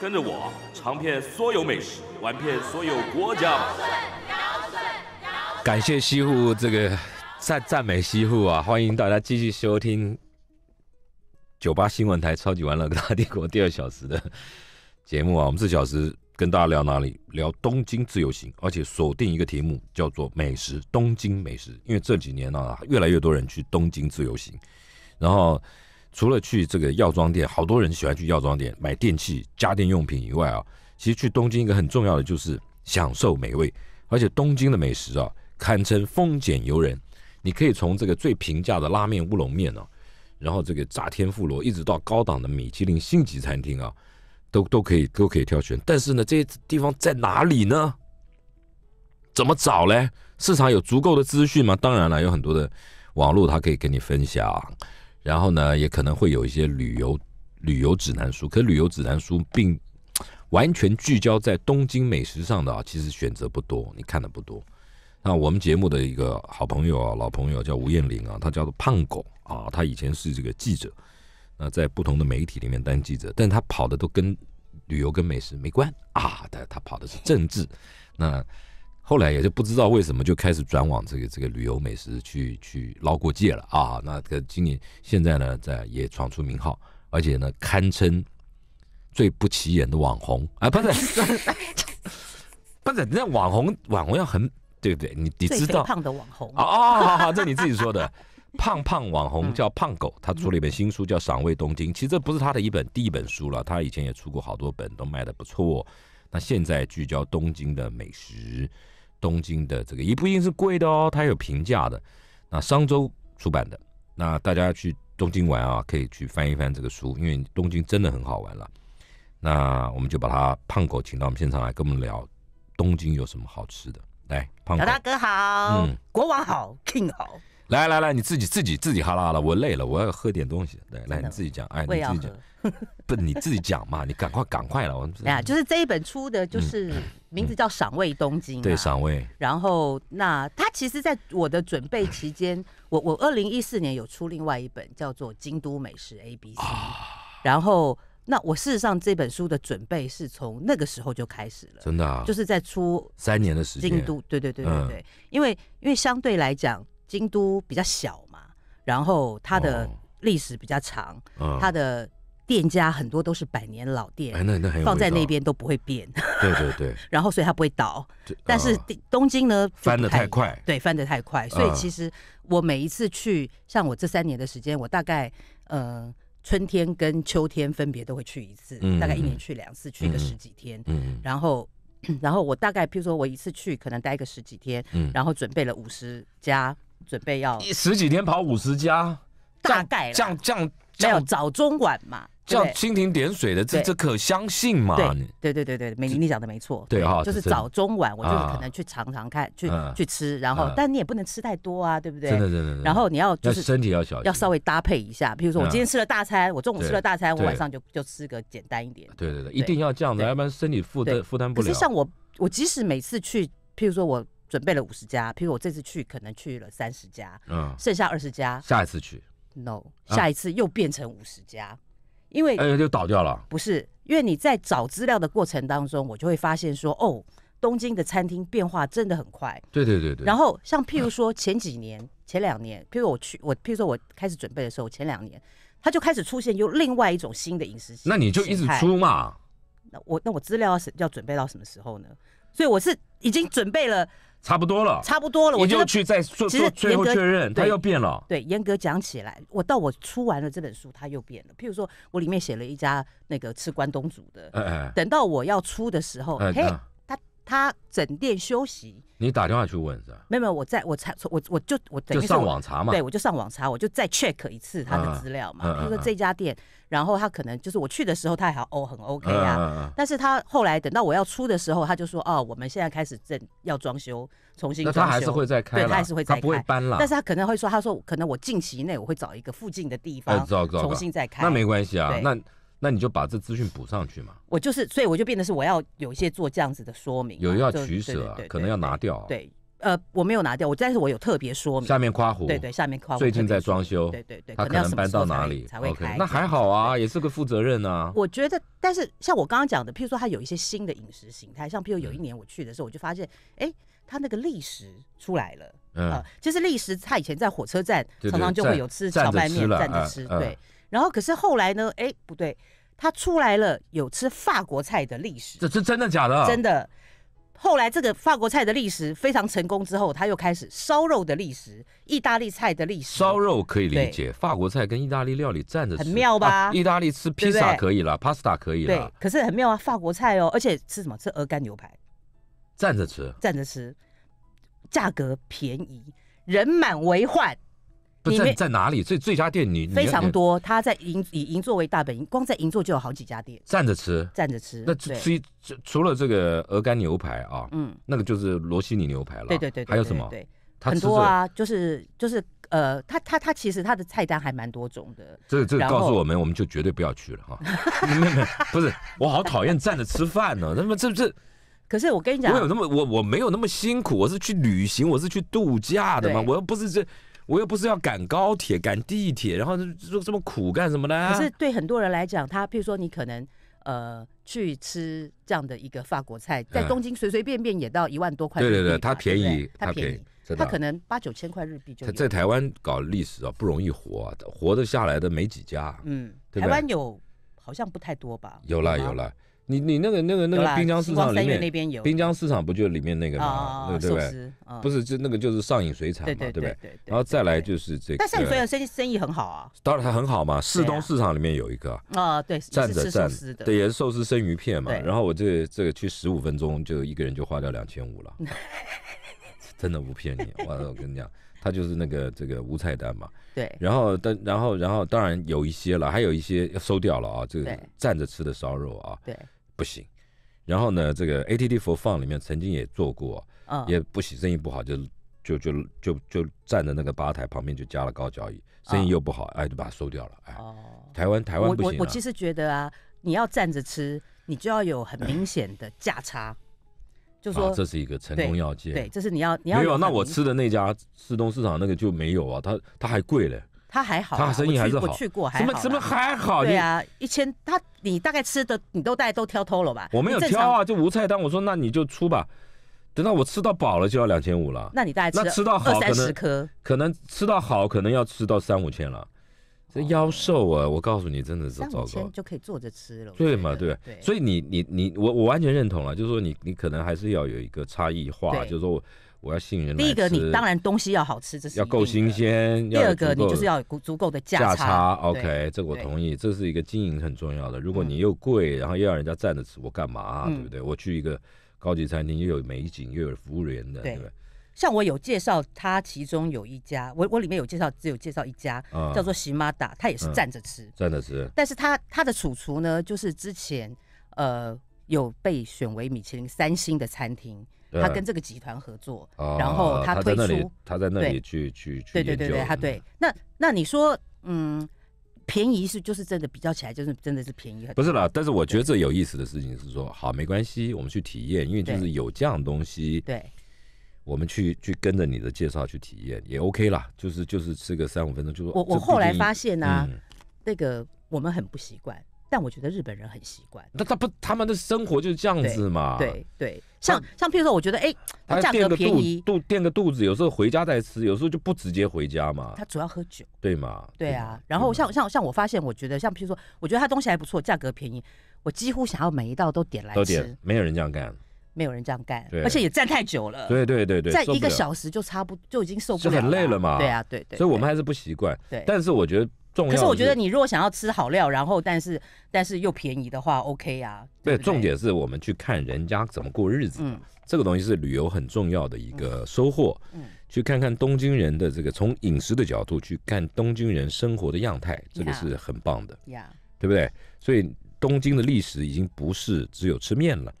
跟着我尝遍所有美食，玩遍所有国家。感谢西湖这个赞赞美西湖啊！欢迎大家继续收听九八新闻台超级玩乐大帝国第二小时的节目啊！我们这小时跟大家聊哪里？聊东京自由行，而且锁定一个题目叫做美食东京美食。因为这几年呢，越来越多人去东京自由行，然后。除了去这个药妆店，好多人喜欢去药妆店买电器、家电用品以外啊，其实去东京一个很重要的就是享受美味，而且东京的美食啊，堪称丰俭由人。你可以从这个最平价的拉面、乌龙面啊，然后这个炸天妇罗，一直到高档的米其林星级餐厅啊，都都可以都可以挑选。但是呢，这些地方在哪里呢？怎么找嘞？市场有足够的资讯吗？当然了，有很多的网络，它可以跟你分享。然后呢，也可能会有一些旅游旅游指南书，可旅游指南书并完全聚焦在东京美食上的啊，其实选择不多，你看的不多。那我们节目的一个好朋友啊，老朋友叫吴彦玲啊，他叫做胖狗啊，他以前是这个记者，那在不同的媒体里面当记者，但他跑的都跟旅游跟美食没关啊，他他跑的是政治，那。后来也就不知道为什么就开始转往这个这个旅游美食去去捞过界了啊！那这个今年现在呢，在也闯出名号，而且呢，堪称最不起眼的网红啊，不是不是，那网红网红要很对不对？你你知道胖的网红啊啊，这你自己说的 胖胖网红叫胖狗，他出了一本新书叫《赏味东京》，其实这不是他的一本第一本书了，他以前也出过好多本都卖的不错。那现在聚焦东京的美食。东京的这个也不一定是贵的哦，它有平价的。那商周出版的，那大家去东京玩啊，可以去翻一翻这个书，因为东京真的很好玩了。那我们就把他胖狗请到我们现场来，跟我们聊东京有什么好吃的。来，胖狗大哥好，嗯，国王好，King 好。来来来，你自己自己自己哈拉了，我累了，我要喝点东西。来来，你自己讲，哎，你自己讲。不，你自己讲嘛，你赶快赶快了。哎呀，就是这一本出的，就是名字叫《赏味东京》。对，赏味。然后，那他其实，在我的准备期间，我我二零一四年有出另外一本，叫做《京都美食 A B C》。然后，那我事实上这本书的准备是从那个时候就开始了，真的，就是在出三年的时间。京都，对对对对对，因为因为相对来讲，京都比较小嘛，然后它的历史比较长，它的。店家很多都是百年老店，那那放在那边都不会变。对对对。然后，所以它不会倒。但是东京呢，翻得太快。对，翻得太快。所以其实我每一次去，像我这三年的时间，我大概呃春天跟秋天分别都会去一次，大概一年去两次，去个十几天。嗯。然后，然后我大概譬如说我一次去可能待个十几天，嗯，然后准备了五十家，准备要十几天跑五十家，大概这样这样没有早中晚嘛？这样蜻蜓点水的这这可相信吗？对对对对对，美玲你讲的没错。对哈，就是早中晚，我就可能去尝尝看，去去吃，然后但你也不能吃太多啊，对不对？真的真的。然后你要就是身体要小心，要稍微搭配一下。比如说我今天吃了大餐，我中午吃了大餐，我晚上就就吃个简单一点。对对对，一定要这样的，要不然身体负担负担不了。可是像我，我即使每次去，譬如说我准备了五十家，譬如我这次去可能去了三十家，嗯，剩下二十家，下一次去，no，下一次又变成五十家。因为哎，就倒掉了。不是，因为你在找资料的过程当中，我就会发现说，哦，东京的餐厅变化真的很快。对对对对。然后像譬如说前几年、前两年，譬如我去，我譬如说我开始准备的时候，前两年，它就开始出现又另外一种新的饮食。那你就一直出嘛。那我那我资料要是要准备到什么时候呢？所以我是已经准备了。差不多了，差不多了，我就去再做做最后确认他又变了。对，严格讲起来，我到我出完了这本书，他又变了。譬如说，我里面写了一家那个吃关东煮的，哎哎，等到我要出的时候，嘿。他整店休息，你打电话去问是吧？没有没有，我在我查我我就我等于上网查嘛，对我就上网查，我就再 check 一次他的资料嘛。因为这家店，然后他可能就是我去的时候他还哦很 OK 啊，但是他后来等到我要出的时候，他就说哦我们现在开始正要装修，重新那他还是会再开，他还是会开，不会搬了，但是他可能会说，他说可能我近期内我会找一个附近的地方重新再开，那没关系啊，那。那你就把这资讯补上去嘛。我就是，所以我就变得是我要有一些做这样子的说明，有要取舍啊，可能要拿掉。对，呃，我没有拿掉，我但是我有特别说明。下面夸湖，对对，下面夸湖。最近在装修，对对对，他可能搬到哪里才会开？那还好啊，也是个负责任啊。我觉得，但是像我刚刚讲的，譬如说他有一些新的饮食形态，像譬如有一年我去的时候，我就发现，哎，他那个历史出来了嗯，其实历史他以前在火车站常常就会有吃荞麦面站着吃，对。然后可是后来呢，哎，不对。他出来了，有吃法国菜的历史，这这真的假的？真的。后来这个法国菜的历史非常成功之后，他又开始烧肉的历史，意大利菜的历史。烧肉可以理解，法国菜跟意大利料理站着吃很妙吧？意大利吃披萨可以了，pasta 可以了，对。可是很妙啊，法国菜哦，而且吃什么？吃鹅肝牛排，站着吃，站着吃，价格便宜，人满为患。不在在哪里？这这家店你非常多，他在银以银座为大本营，光在银座就有好几家店。站着吃，站着吃。那至这除了这个鹅肝牛排啊，嗯，那个就是罗西尼牛排了。对对对，还有什么？对，很多啊，就是就是呃，他他他其实他的菜单还蛮多种的。这这告诉我们，我们就绝对不要去了哈。不是，我好讨厌站着吃饭呢。那么这这，可是我跟你讲，我有那么我我没有那么辛苦，我是去旅行，我是去度假的嘛，我又不是这。我又不是要赶高铁、赶地铁，然后就这么苦干什么呢？可是对很多人来讲，他譬如说你可能呃去吃这样的一个法国菜，在东京随随便便也到一万多块。对对对，它便宜，它便宜，它可能八九千块日币就。在台湾搞历史啊，不容易活，活得下来的没几家。嗯，台湾有好像不太多吧？有了，有了。你你那个那个那个滨江市场里面，那边有滨江市场不就里面那个吗？对不对？不是，就那个就是上影水产嘛，对对对对。然后再来就是这。个，但是水产生意生意很好啊？当然它很好嘛，市东市场里面有一个啊，对，站着站着，对，也是寿司生鱼片嘛。然后我这这个去十五分钟，就一个人就花掉两千五了，真的不骗你，我我跟你讲。他就是那个这个无菜单嘛，对，然后但然后然后当然有一些了，还有一些要收掉了啊，这个站着吃的烧肉啊，对，不行。然后呢，这个 ATT 佛放里面曾经也做过，嗯，也不行，生意不好，就就就就就站在那个吧台旁边就加了高脚椅，生意又不好，哎，就把它收掉了。哦，台湾台湾不行。我我其实觉得啊，你要站着吃，你就要有很明显的价差。就说这是一个成功要件，对，这是你要你要没有？那我吃的那家市东市场那个就没有啊，它它还贵嘞，它还好，它生意还是好，什么什么还好？对啊，一千，它你大概吃的你都大概都挑偷了吧？我没有挑啊，就无菜单，我说那你就出吧。等到我吃到饱了就要两千五了，那你大概那吃到好可能可能吃到好可能要吃到三五千了。这腰瘦啊！我告诉你，真的是糟糕。就可以坐着吃了。对嘛？对。对。所以你你你我我完全认同了，就是说你你可能还是要有一个差异化，就是说我要吸引人。第一个，你当然东西要好吃，这是。要够新鲜。第二个，你就是要有足够的价差。价差，OK，这个我同意，这是一个经营很重要的。如果你又贵，然后又要人家站着吃，我干嘛？对不对？我去一个高级餐厅，又有美景，又有服务员的，对。像我有介绍，他，其中有一家，我我里面有介绍，只有介绍一家，叫做席马达，他也是站着吃，站着吃。但是他他的主厨呢，就是之前呃有被选为米其林三星的餐厅，他跟这个集团合作，然后他推出他在那里去去去对对对对，他对那那你说嗯便宜是就是真的比较起来就是真的是便宜很不是啦，但是我觉得这有意思的事情是说好没关系，我们去体验，因为就是有这样东西对。我们去去跟着你的介绍去体验也 OK 啦，就是就是吃个三五分钟就说。我我后来发现呢，那个我们很不习惯，但我觉得日本人很习惯。那他不他们的生活就是这样子嘛？对对，像像譬如说，我觉得哎，他价格便宜，肚垫个肚子，有时候回家再吃，有时候就不直接回家嘛。他主要喝酒，对嘛？对啊，然后像像像我发现，我觉得像譬如说，我觉得他东西还不错，价格便宜，我几乎想要每一道都点来吃。点，没有人这样干。没有人这样干，而且也站太久了。对对对对，站一个小时就差不就已经受不了了嘛？对啊，对对。所以我们还是不习惯。对，但是我觉得重，可是我觉得你如果想要吃好料，然后但是但是又便宜的话，OK 啊。对，重点是我们去看人家怎么过日子。嗯，这个东西是旅游很重要的一个收获。嗯，去看看东京人的这个从饮食的角度去看东京人生活的样态，这个是很棒的。呀，对不对？所以东京的历史已经不是只有吃面了。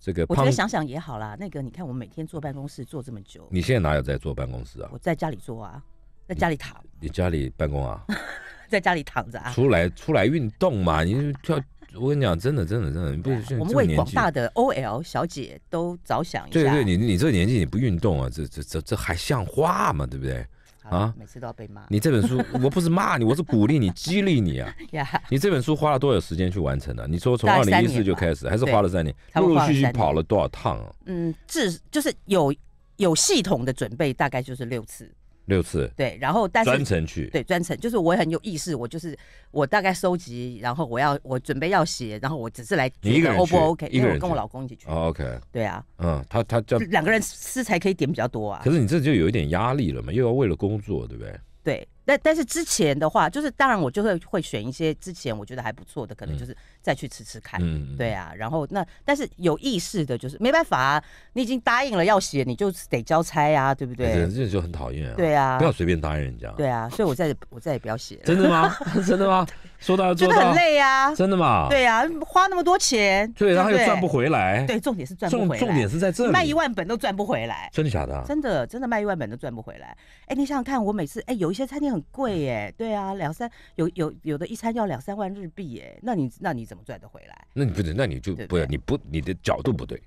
这个我觉得想想也好啦。那个，你看我每天坐办公室坐这么久，你现在哪有在坐办公室啊？我在家里坐啊，在家里躺。你家里办公啊？在家里躺着啊？出来出来运动嘛！你跳，我跟你讲，真的真的真的，你不我们为广大的 OL 小姐都着想一下。对对，你你这年纪你不运动啊？这这这这还像话嘛？对不对？啊，每次都要被骂。你这本书，我不是骂你，我是鼓励你、激励你啊。你这本书花了多少时间去完成的？你说从二零一四就开始，还是花了三年？陆陆续续跑了多少趟啊？嗯，至就是有有系统的准备，大概就是六次。六次对，然后但是专程去对专程，就是我很有意识，我就是我大概收集，然后我要我准备要写，然后我只是来一个人 OK？一个人跟我老公一起去 o k 对啊，嗯，他他叫两个人吃才可以点比较多啊，可是你这就有一点压力了嘛，又要为了工作，对不对？对。但但是之前的话，就是当然我就会会选一些之前我觉得还不错的，可能就是再去吃吃看，对啊。然后那但是有意识的就是没办法，啊，你已经答应了要写，你就得交差呀，对不对？对，这就很讨厌。对啊，不要随便答应人家。对啊，所以我再我再也不要写。真的吗？真的吗？说的做的很累呀，真的吗？对呀，花那么多钱，对，然后又赚不回来。对，重点是赚不回来。重重点是在这里，卖一万本都赚不回来。真的假的？真的真的卖一万本都赚不回来。哎，你想想看，我每次哎，有一些餐厅很贵耶，对啊，两三有有有的一餐要两三万日币耶，那你那你怎么赚得回来？那你不那你就不要你不你的角度不对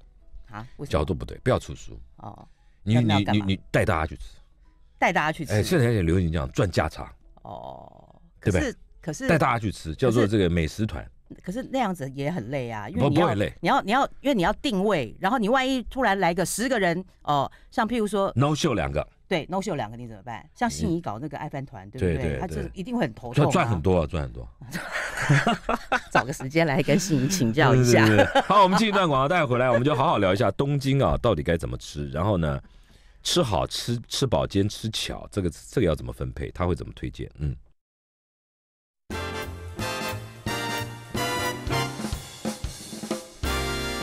啊，角度不对，不要出书哦。你你你你带大家去吃，带大家去吃。哎，现在也流行这样赚价差哦，对不对？可是带大家去吃，叫做这个美食团。可是那样子也很累啊，因为你要你要因为你要定位，然后你万一突然来个十个人哦，像譬如说 no show 两个，对 no show 两个你怎么办？像心仪搞那个爱饭团，对不对？他就一定会很头痛。赚很多，啊，赚很多。找个时间来跟心怡请教一下。好，我们进一段广告带回来，我们就好好聊一下东京啊，到底该怎么吃？然后呢，吃好吃吃饱兼吃巧，这个这个要怎么分配？他会怎么推荐？嗯。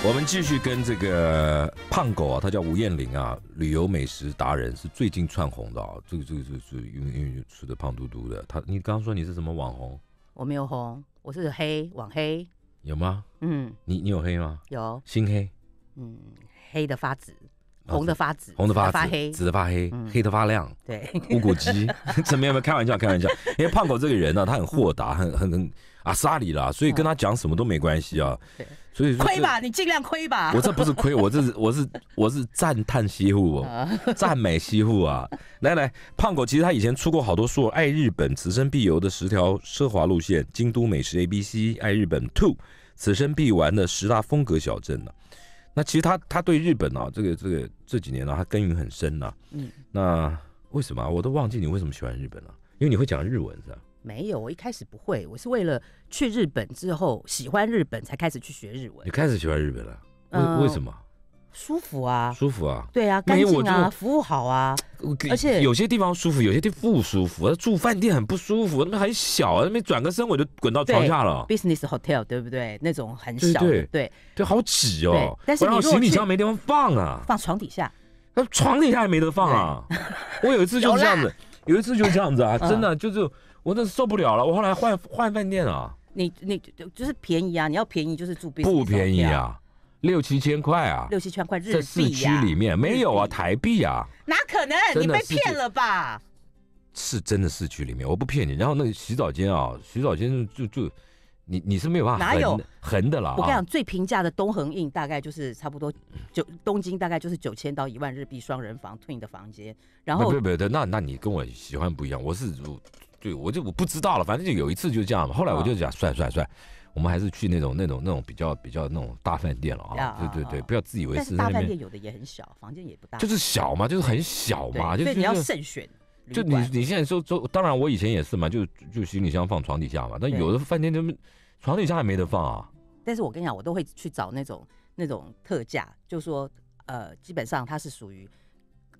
我们继续跟这个胖狗啊，他叫吴彦玲啊，旅游美食达人是最近窜红的啊，这个这个这个因为因为吃的胖嘟嘟的他，你刚刚说你是什么网红？我没有红，我是黑网黑。有吗？嗯，你你有黑吗？有，新黑，嗯，黑的发紫，红的发紫，红的发黑，紫的发黑，黑的发亮。对，五骨鸡，这边有没有开玩笑？开玩笑，因为胖狗这个人呢，他很豁达，很很很。阿萨里啦，所以跟他讲什么都没关系啊。所以亏吧，你尽量亏吧。我这不是亏，我这是我是我是赞叹西户哦，赞美西户啊。来来，胖狗其实他以前出过好多书，《爱日本》《此生必游的十条奢华路线》《京都美食 A B C》《爱日本 Two》《此生必玩的十大风格小镇》呢。那其实他他对日本啊，这个这个这几年呢，他耕耘很深呐。嗯，那为什么我都忘记你为什么喜欢日本了？因为你会讲日文，是吧？没有，我一开始不会，我是为了去日本之后喜欢日本才开始去学日文。你开始喜欢日本了？为为什么？舒服啊，舒服啊，对啊，干净啊，服务好啊，而且有些地方舒服，有些地方不舒服。他住饭店很不舒服，那边很小，那边转个身我就滚到床下了。Business hotel 对不对？那种很小，对，对，对，好挤哦。但是你行李箱没地方放啊，放床底下，那床底下也没得放啊。我有一次就是这样子，有一次就是这样子啊，真的就是。我真是受不了了，我后来换换饭店啊。你你就是便宜啊？你要便宜就是住不便宜啊？六七千块啊？六七千块日币啊？市区里面没有啊？台币啊？哪可能？你被骗了吧？是真的市区里面，我不骗你。然后那个洗澡间啊，洗澡间就就你你是没有办法横的了。我跟你讲，最平价的东横印大概就是差不多九东京大概就是九千到一万日币双人房 twin 的房间。然后不不不，那那你跟我喜欢不一样，我是如。对，我就我不知道了，反正就有一次就这样嘛。后来我就讲，算算算，我们还是去那种那种那种比较比较那种大饭店了啊。对对对，不要自以为是。大饭店有的也很小，房间也不大。就是小嘛，就是很小嘛。就是你要慎选。就你你现在说说，当然我以前也是嘛，就就行李箱放床底下嘛。但有的饭店他们床底下还没得放啊。但是我跟你讲，我都会去找那种那种特价，就说呃，基本上它是属于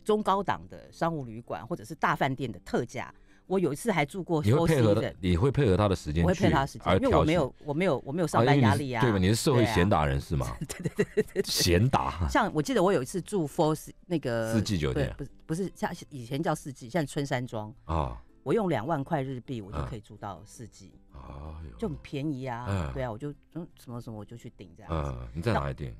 中高档的商务旅馆或者是大饭店的特价。我有一次还住过。你会配合的，你会配合他的时间去，时间，因为我没有，我没有，我没有上班压力啊。对吧？你是社会闲达人士吗？对对对对，闲达。像我记得我有一次住 Four S 那个四季酒店，不是不是，像以前叫四季，现在春山庄啊。我用两万块日币，我就可以住到四季啊，就很便宜啊。对啊，我就什么什么，我就去顶这样子。你在哪里订？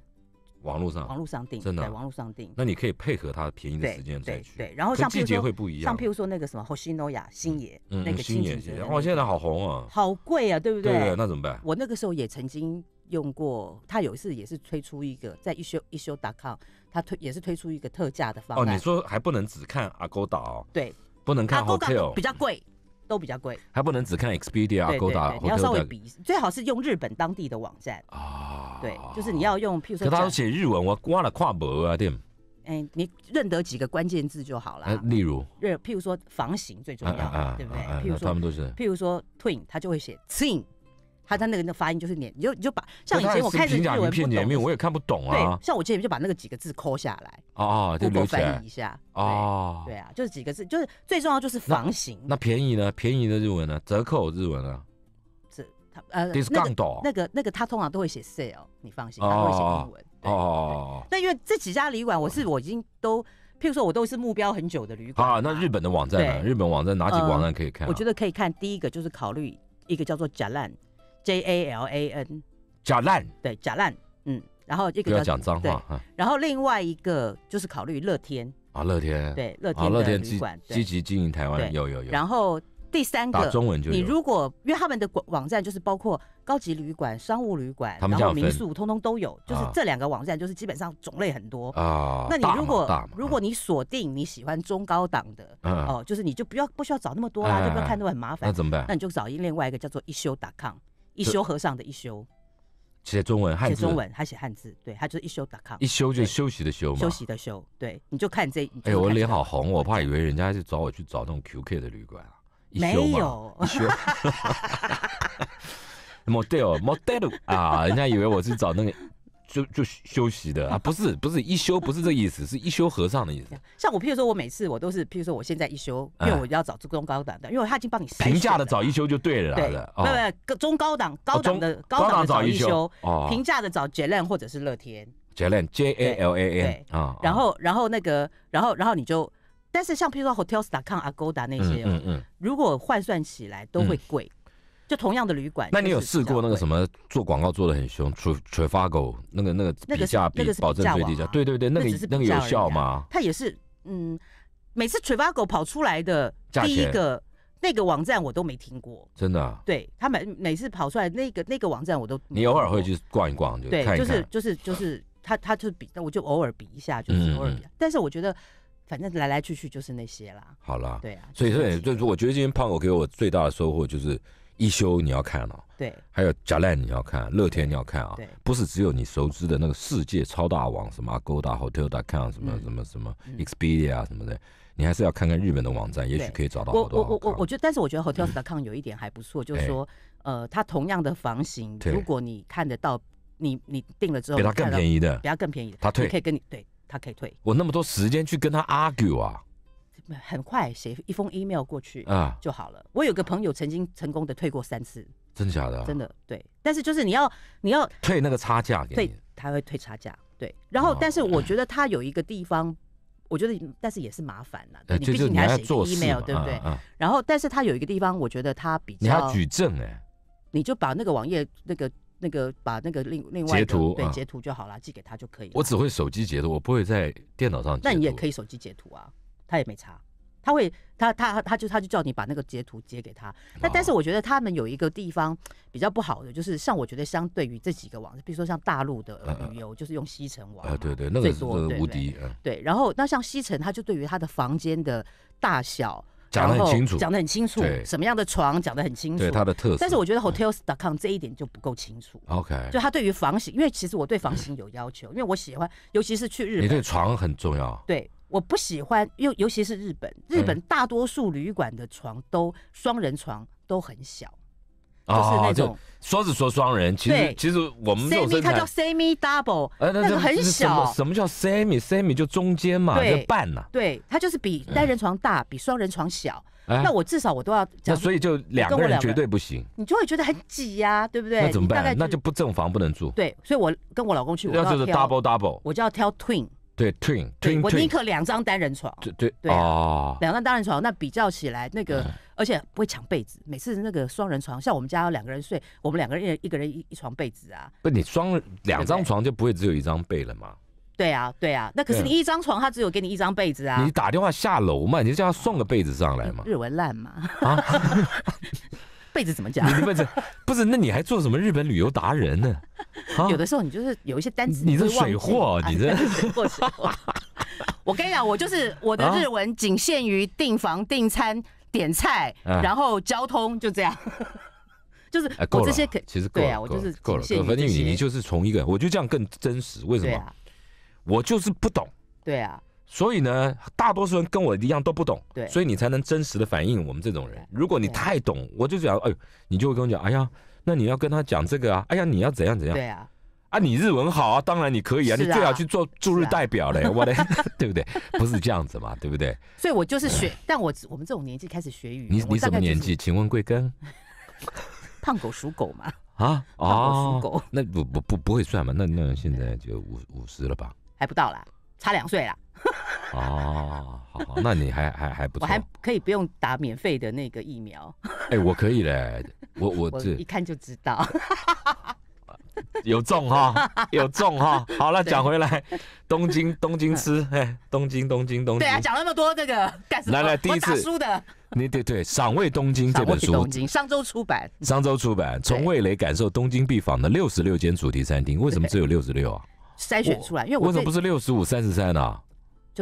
网络上，网络上订，在网络上订。那你可以配合它便宜的时间再去。对，然后像季节会不一样。像譬如说那个什么，西诺雅星野，那个星野，哇，现在好红啊，好贵啊，对不对？对那怎么办？我那个时候也曾经用过，他有一次也是推出一个，在一休一休 .com，他推也是推出一个特价的方案。哦，你说还不能只看阿勾岛，对，不能看。阿勾岛比较贵。都比较贵，还不能只看 Expedia、Go、要稍微比，最好是用日本当地的网站啊。对，就是你要用，譬如说，可他写日文，我挂了跨博啊，对吗？哎，你认得几个关键字就好了。例如，譬如说房型最重要，对不对？譬如说，他们都是譬如说 Twin，他就会写 Twin。他他那个那发音就是脸，你就你就把像以前我开始讲为片念面我也看不懂啊。对，像我之前就把那个几个字抠下来，哦，哦，就留起来一下，哦。对啊，就是几个字，就是最重要就是房型。那便宜呢？便宜的日文呢？折扣日文呢？是他呃，那个那个那个他通常都会写 sale，你放心，他会写日文。哦那因为这几家旅馆，我是我已经都，譬如说我都是目标很久的旅馆啊。那日本的网站呢？日本网站哪几个网站可以看？我觉得可以看第一个就是考虑一个叫做 j a l a n J A L A N，假烂，对假烂，嗯，然后一个叫要讲脏话，然后另外一个就是考虑乐天啊，乐天，对乐天，乐天旅馆积极经营台湾，有有有。然后第三个，中文就你如果因为他们的网站就是包括高级旅馆、商务旅馆，然后民宿通通都有，就是这两个网站就是基本上种类很多啊。那你如果如果你锁定你喜欢中高档的哦，就是你就不要不需要找那么多啦，就不要看那么很麻烦。那怎么办？那你就找另外一个叫做一休打抗。一休和尚的一休，写中文汉字，他写汉字，对他就是一休打康，一休就是休息的休，休息的休，对，你就看这，哎，我脸好红，我怕以为人家就找我去找那种 QK 的旅馆啊，没有，一休，Model Model 啊，人家以为我是找那个。就就休息的啊，不是不是一休，不是这意思，是一休和尚的意思。像我，譬如说我每次我都是，譬如说我现在一休，因为我要找中高档的，因为他已经帮你评价的找一休就对了。对，不不，中高档高档的高档找一休，平价的找杰运或者是乐天。杰运 J A L A N，对啊。然后然后那个然后然后你就，但是像譬如说 Hotel Starcom、Agoda 那些，嗯嗯，如果换算起来都会贵。就同样的旅馆，那你有试过那个什么做广告做的很凶 t r 发 v a g o 那个那个比价比保证最低价，对对对，那个那个有效吗？它也是，嗯，每次 t r 狗 v a g o 跑出来的第一个那个网站我都没听过，真的？对，他每每次跑出来那个那个网站我都你偶尔会去逛一逛，就对，就是就是就是他他就比，我就偶尔比一下，就是偶尔比，但是我觉得反正来来去去就是那些啦，好啦，对啊，所以说就是我觉得今天胖狗给我最大的收获就是。一休你要看哦，对，还有 Jalan 你要看，乐天你要看啊，对，不是只有你熟知的那个世界超大网，什么 g o o g h o t e l c o m 什么什么什么 Expedia 什么的，你还是要看看日本的网站，也许可以找到。我我我我我觉得，但是我觉得 Hotels.com 有一点还不错，就是说，呃，它同样的房型，如果你看得到，你你订了之后，比它更便宜的，比它更便宜的，它退可以跟你，对，它可以退。我那么多时间去跟他 argue 啊。很快写一封 email 过去啊就好了。我有个朋友曾经成功的退过三次，真的假的？真的，对。但是就是你要你要退那个差价，对，他会退差价，对。然后，但是我觉得他有一个地方，我觉得但是也是麻烦了。呃，就竟你还写 email 对不对？然后，但是他有一个地方，我觉得他比较你要举证哎，你就把那个网页那个那个把那个另另外截图对截图就好了，寄给他就可以了。我只会手机截图，我不会在电脑上。那你也可以手机截图啊。他也没查，他会，他他他就他就叫你把那个截图截给他。但但是我觉得他们有一个地方比较不好的，就是像我觉得相对于这几个网，比如说像大陆的旅游，就是用西城网。啊对对，那个是无敌。对，然后那像西城，他就对于他的房间的大小讲的很清楚，讲的很清楚，什么样的床讲的很清楚，对他的特色。但是我觉得 hotels.com 这一点就不够清楚。OK，就他对于房型，因为其实我对房型有要求，因为我喜欢，尤其是去日，你对床很重要。对。我不喜欢，尤尤其是日本，日本大多数旅馆的床都双人床都很小，就是那种说是说双人，其实其实我们这种它叫 semi double，那个很小。什么叫 semi？semi 就中间嘛，就半呐。对，它就是比单人床大，比双人床小。那我至少我都要，那所以就两个人绝对不行，你就会觉得很挤呀，对不对？那怎么办？那就不正房不能住。对，所以我跟我老公去，要就是 double double，我就要挑 twin。对 twin twin，我宁可两张单人床。对对对啊，两张单人床，那比较起来，那个而且不会抢被子。每次那个双人床，像我们家两个人睡，我们两个人一一个人一一床被子啊。不，你双两张床就不会只有一张被了吗？对啊对啊，那可是你一张床，他只有给你一张被子啊。你打电话下楼嘛，你就叫他送个被子上来嘛。日文烂嘛。辈子怎么讲？你的辈子不是？那你还做什么日本旅游达人呢？有的时候你就是有一些单词，你这水货，你这。我跟你讲，我就是我的日文仅限于订房、订餐、点菜，然后交通就这样，就是我这些可其实够了，我就是够了。反正你你就是从一个，我就这样更真实。为什么？我就是不懂。对啊。所以呢，大多数人跟我一样都不懂，对，所以你才能真实的反映我们这种人。如果你太懂，我就讲，哎呦，你就会跟我讲，哎呀，那你要跟他讲这个啊，哎呀，你要怎样怎样，对啊，啊，你日文好啊，当然你可以啊，你最好去做驻日代表嘞，我的，对不对？不是这样子嘛，对不对？所以我就是学，但我我们这种年纪开始学语，你你什么年纪？请问贵庚？胖狗属狗嘛？啊啊，属狗。那不不不不会算嘛？那那现在就五五十了吧？还不到啦，差两岁啦。哦，好，好，那你还还还不错，我还可以不用打免费的那个疫苗。哎，我可以嘞，我我这一看就知道，有中哈，有中哈。好了，讲回来，东京东京吃，哎，东京东京东京。对啊，讲那么多那个干什么？来来，第一次输的，你对对，赏味东京这本书，商周出版，商周出版，从味蕾感受东京必访的六十六间主题餐厅，为什么只有六十六啊？筛选出来，因为我为什么不是六十五三十三呢？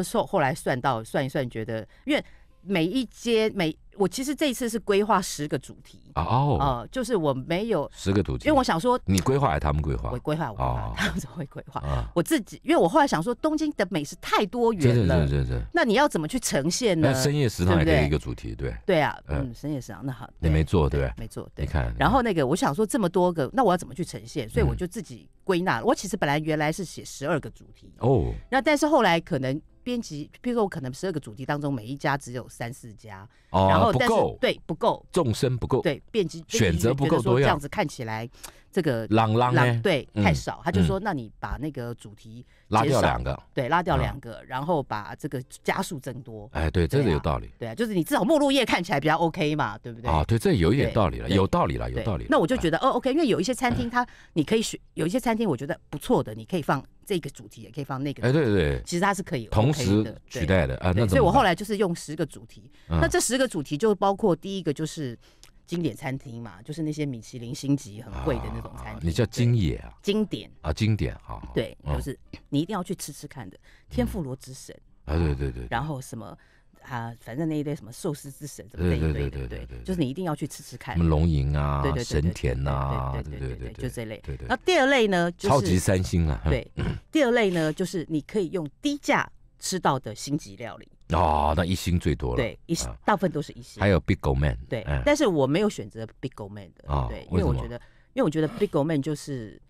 就后后来算到算一算，觉得因为每一阶每我其实这一次是规划十个主题哦哦，就是我没有十个主题，因为我想说你规划还他们规划？我规划，我 他们怎么会规划？我自己，因为我后来想说东京的美食太多元了，那你要怎么去呈现呢？那深夜食堂还给了一个主题，对对啊，嗯，深夜食堂那好，你没做对对？没做，你看。然后那个我想说这么多个，那我要怎么去呈现？所以我就自己归纳。我其实本来原来是写十二个主题哦，那但是后来可能。编辑，譬如说我可能十二个主题当中，每一家只有三四家，然后不够，对不够，纵深不够，对编辑选择不够多样，这样子看起来这个朗朗朗对太少，他就说那你把那个主题拉掉两个，对拉掉两个，然后把这个加速增多，哎对，这个有道理，对，就是你至少目录页看起来比较 OK 嘛，对不对？啊，对，这有一点道理了，有道理了，有道理。那我就觉得哦 OK，因为有一些餐厅它你可以选，有一些餐厅我觉得不错的，你可以放。这个主题也可以放那个，哎，对对对，其实它是可以同时取代的啊，那所以我后来就是用十个主题，那这十个主题就包括第一个就是经典餐厅嘛，就是那些米其林星级很贵的那种餐厅，你叫经野啊，经典啊，经典啊，对，就是你一定要去吃吃看的，天妇罗之神啊，对对对，然后什么？啊，反正那一堆什么寿司之神，那一对对对对，就是你一定要去吃吃看。什么龙吟啊，对对神田呐，对对对对，就这类。对对。那第二类呢？就是超级三星啊。对。第二类呢，就是你可以用低价吃到的星级料理哦，那一星最多了。对，一大部分都是一星。还有 Big o Man，对，但是我没有选择 Big o Man 的，对，因为我觉得，因为我觉得 Big o Man 就是，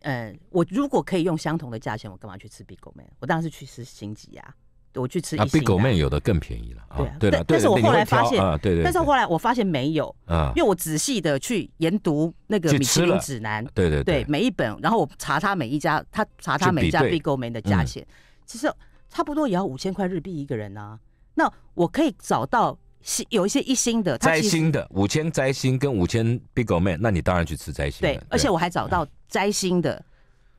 嗯，我如果可以用相同的价钱，我干嘛去吃 Big o Man？我当然是去吃星级呀。我去吃啊，比 Big Man 有的更便宜了啊！对对。但是我后来发现，对对。但是后来我发现没有啊，因为我仔细的去研读那个米其林指南，对对对，每一本，然后我查他每一家，他查他每家 Big Man 的价钱，其实差不多也要五千块日币一个人啊。那我可以找到有一些一星的，摘星的五千摘星跟五千 Big Man，那你当然去吃摘星。对，而且我还找到摘星的。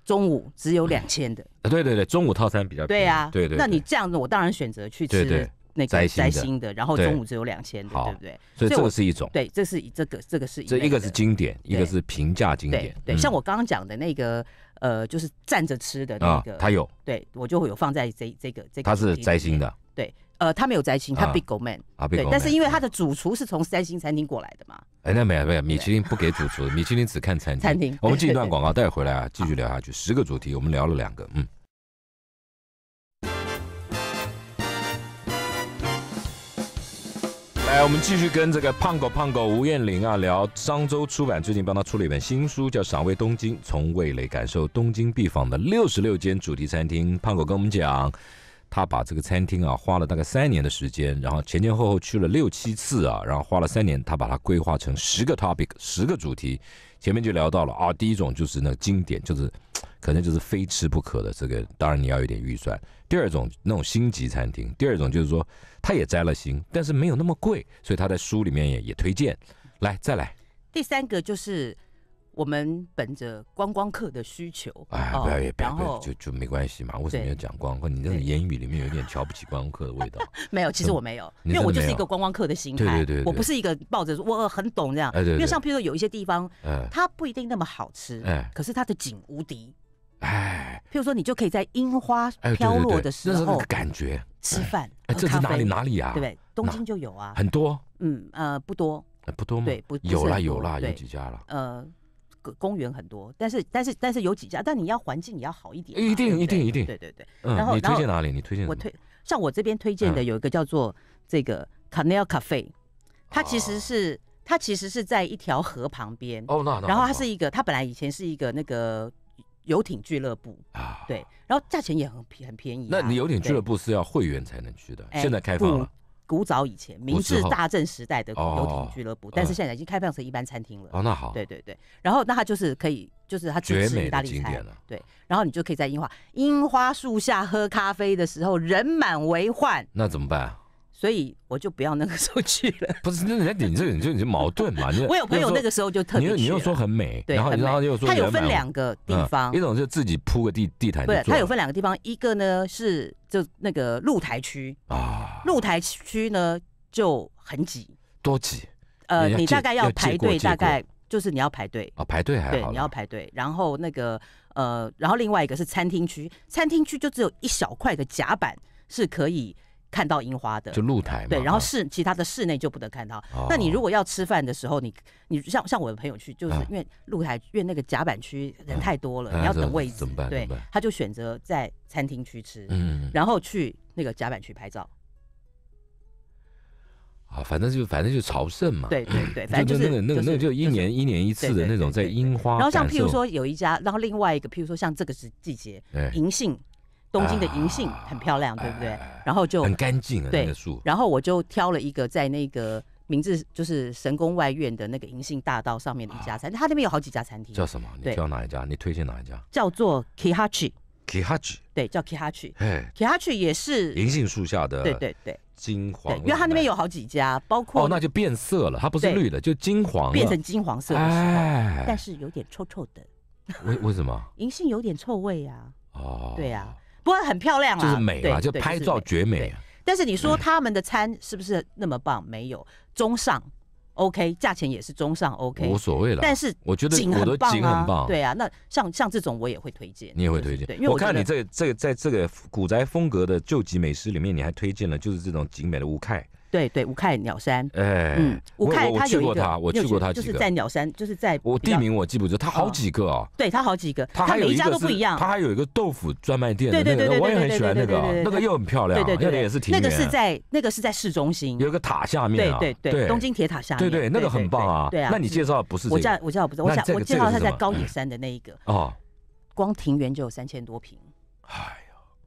中午只有两千的，对对对，中午套餐比较便宜。对呀，对对，那你这样子，我当然选择去吃那个摘星的，然后中午只有两千的，对不对？所以这个是一种，对，这是这个这个是这一个是经典，一个是平价经典。对对，像我刚刚讲的那个，呃，就是站着吃的那个，他有，对我就会有放在这这个这，他是摘星的，对。呃，他没有三星，他 Big o l Man，啊，Big Old，但是因为他的主厨是从三星餐厅过来的嘛。哎，那没有没有，米其林不给主厨，米其林只看餐厅。餐厅，我们进一段广告带回来啊，继续聊下去。十个主题，我们聊了两个，嗯。来，我们继续跟这个胖狗胖狗吴彦玲啊聊。商周出版最近帮他出了一本新书，叫《赏味东京：从味蕾感受东京必访的六十六间主题餐厅》。胖狗跟我们讲。他把这个餐厅啊花了大概三年的时间，然后前前后后去了六七次啊，然后花了三年，他把它规划成十个 topic，十个主题。前面就聊到了啊，第一种就是那个经典，就是可能就是非吃不可的这个，当然你要有点预算。第二种那种星级餐厅，第二种就是说他也摘了星，但是没有那么贵，所以他在书里面也也推荐。来，再来。第三个就是。我们本着观光客的需求，哎，不要，不要，不要，就就没关系嘛。为什么要讲观光？你这种言语里面有点瞧不起观光客的味道。没有，其实我没有，因为我就是一个观光客的心态。对对对，我不是一个抱着我很懂这样。哎，对。因为像譬如说有一些地方，它不一定那么好吃，哎，可是它的景无敌。哎，譬如说，你就可以在樱花飘落的时候，那种感觉。吃饭，这是哪里？哪里啊？对对？东京就有啊，很多。嗯呃，不多。不多吗？对，不有啦有啦有几家了？呃。公园很多，但是但是但是有几家，但你要环境也要好一点。一定一定一定。对对对，嗯。然后你推荐哪里？你推荐我推，像我这边推荐的有一个叫做这个 Canal Cafe，它其实是它其实是在一条河旁边哦，那然后它是一个它本来以前是一个那个游艇俱乐部啊，对，然后价钱也很很便宜。那你游艇俱乐部是要会员才能去的，现在开放了。古早以前，明治大正时代的游艇俱乐部，但是现在已经开放成一般餐厅了。哦，那好，对对对。然后，那它就是可以，就是它绝美经典了。对，然后你就可以在樱花樱花树下喝咖啡的时候，人满为患，那怎么办？所以我就不要那个时候去了。不是，那你在顶这你就你就矛盾嘛？我有我有那个时候就特别。你又你又说很美，然后然后又说。它有分两个地方，一种是自己铺个地地毯。对，它有分两个地方，一个呢是就那个露台区啊，露台区呢就很挤，多挤。呃，你大概要排队，大概就是你要排队啊，排队还好，对，你要排队。然后那个呃，然后另外一个是餐厅区，餐厅区就只有一小块的甲板是可以。看到樱花的就露台嘛。对，然后室其他的室内就不能看到。那你如果要吃饭的时候，你你像像我的朋友去，就是因为露台、因为那个甲板区人太多了，你要等位置，对，他就选择在餐厅区吃，嗯，然后去那个甲板区拍照。啊，反正就反正就朝圣嘛，对对对，反正就是那个那个那就一年一年一次的那种在樱花。然后像譬如说有一家，然后另外一个譬如说像这个是季节银杏。东京的银杏很漂亮，对不对？然后就很干净。啊，对，树。然后我就挑了一个在那个名字就是神宫外院的那个银杏大道上面的一家餐，厅，他那边有好几家餐厅。叫什么？你挑哪一家？你推荐哪一家？叫做 Kihachi。Kihachi，对，叫 Kihachi。哎，Kihachi 也是银杏树下的，对对对，金黄。因为它那边有好几家，包括哦，那就变色了，它不是绿的，就金黄，变成金黄色的时候。哎，但是有点臭臭的。为为什么？银杏有点臭味呀。哦，对呀。不过很漂亮啊，就是美嘛，就拍照绝美啊。但是你说他们的餐是不是那么棒？没有，中上，OK，价钱也是中上，OK，无所谓了。但是我觉得景很棒啊，对啊，那像像这种我也会推荐，你也会推荐。对，因为我看你这这在这个古宅风格的旧集美食里面，你还推荐了就是这种景美的五开。对对，五看鸟山。哎，嗯，我看他去过他，我去过他，就是在鸟山，就是在我地名我记不住，他好几个啊。对他好几个，他还有一家都不一样，他还有一个豆腐专卖店。对对对我也很喜欢那个，那个又很漂亮，那个也是挺。那个是在那个是在市中心，有一个塔下面。对对对，东京铁塔下面。对对，那个很棒啊。对啊，那你介绍不是？我介我介绍不是，我我介绍他在高野山的那一个。哦。光庭园就有三千多平。哎。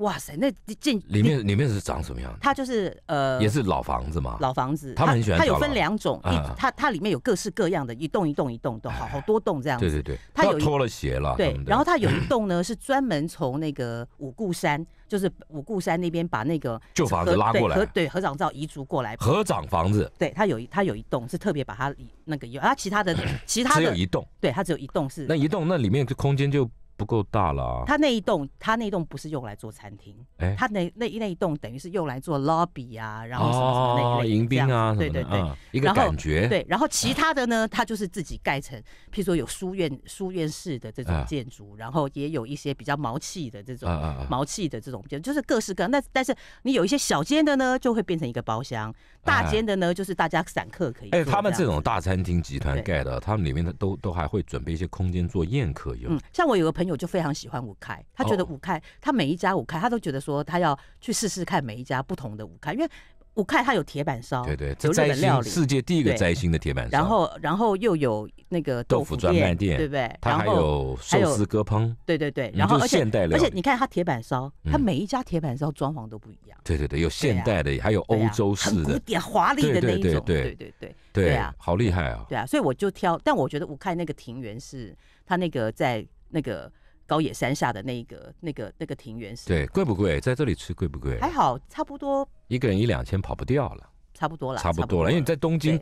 哇塞，那进里面里面是长什么样？它就是呃，也是老房子嘛，老房子。它很喜欢。它有分两种，一它它里面有各式各样的，一栋一栋一栋的，好好多栋这样子。对对对。它有脱了鞋了。对。然后它有一 栋呢，是专门从那个五固山，就是五固山那边把那个旧房子拉过来，对合掌造移族过来。合掌房子。对，它有一它有一栋是特别把它那个有，它其他的其他的只有一栋。对，它只有一栋是。那一栋那里面的空间就。不够大了。他那一栋，他那一栋不是用来做餐厅，他那那那一栋等于是用来做 lobby 啊，然后什么什么那个迎宾啊，对对对，一个感觉。对，然后其他的呢，他就是自己盖成，譬如说有书院书院式的这种建筑，然后也有一些比较毛气的这种，啊毛气的这种，就就是各式各样。那但是你有一些小间的呢，就会变成一个包厢。大间的呢，就是大家散客可以。哎，他们这种大餐厅集团盖的，他们里面的都都还会准备一些空间做宴客用。嗯，像我有个朋友就非常喜欢五开，他觉得五开，他每一家五开，他都觉得说他要去试试看每一家不同的五开，因为。我看它有铁板烧，对对，这料理，世界第一个摘星的铁板烧。然后，然后又有那个豆腐专卖店，对不对？他还有寿司割烹，对对对。然后，现代的，而且你看它铁板烧，它每一家铁板烧装潢都不一样。对对对，有现代的，还有欧洲式的，古典华丽的那一种。对对对对对啊，好厉害啊！对啊，所以我就挑，但我觉得我看那个庭园是，他那个在那个。高野山下的那一个、那个、那个庭园是？对，贵不贵？在这里吃贵不贵？还好，差不多。一个人一两千，跑不掉了。差不多了。差不多了，因为在东京，